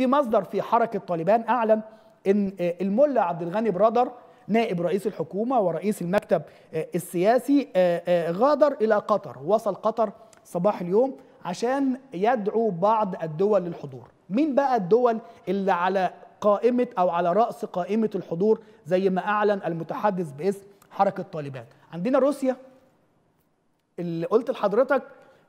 في مصدر في حركه طالبان اعلن ان آه، الملا عبد الغني برادر نائب رئيس الحكومه ورئيس المكتب آه، السياسي آه، غادر الى قطر وصل قطر صباح اليوم عشان يدعو بعض الدول للحضور مين بقى الدول اللي على قائمه او على راس قائمه الحضور زي ما اعلن المتحدث باسم حركه طالبان عندنا روسيا اللي قلت لحضرتك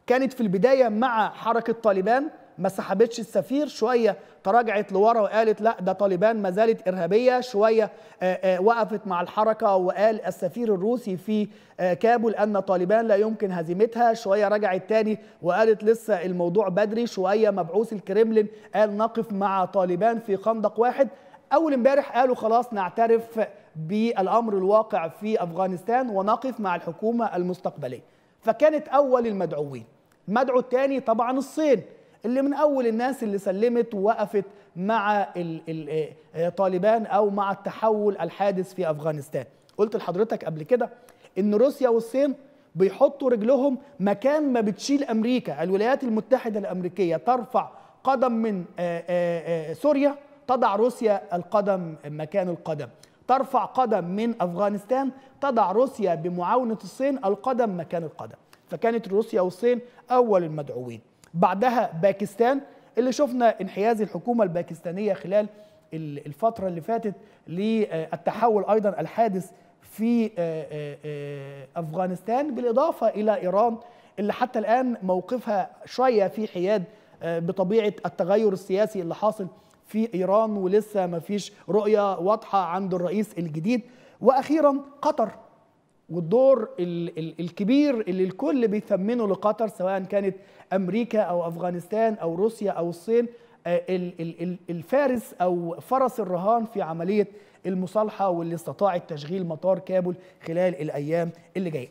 كانت في البدايه مع حركه طالبان ما سحبتش السفير شويه تراجعت لورا وقالت لا ده طالبان ما زالت ارهابيه شويه آه، آه، وقفت مع الحركه وقال السفير الروسي في آه، كابول ان طالبان لا يمكن هزيمتها شويه رجعت تاني وقالت لسه الموضوع بدري شويه مبعوث الكريملين قال نقف مع طالبان في خندق واحد اول امبارح قالوا خلاص نعترف بالامر الواقع في افغانستان ونقف مع الحكومه المستقبليه فكانت اول المدعوين المدعو الثاني طبعا الصين اللي من اول الناس اللي سلمت ووقفت مع آه، آه، طالبان او مع التحول الحادث في افغانستان قلت لحضرتك قبل كده ان روسيا والصين بيحطوا رجلهم مكان ما بتشيل امريكا الولايات المتحده الامريكيه ترفع قدم من آه، سوريا تضع روسيا القدم مكان القدم ترفع قدم من افغانستان تضع روسيا بمعاونه الصين القدم مكان القدم فكانت روسيا والصين اول المدعوين بعدها باكستان اللي شفنا انحياز الحكومة الباكستانية خلال الفترة اللي فاتت للتحول أيضا الحادث في آه، آه، آه، أفغانستان بالإضافة إلى إيران اللي حتى الآن موقفها شوية في حياد بطبيعة التغير السياسي اللي حاصل في إيران ولسه ما فيش رؤية واضحة عند الرئيس الجديد وأخيرا قطر والدور الكبير اللي الكل بيثمنه لقطر سواء كانت امريكا او افغانستان او روسيا او الصين آه، الفارس او فرس الرهان في عمليه المصالحه واللي استطاعت تشغيل مطار كابول خلال الايام اللي جايه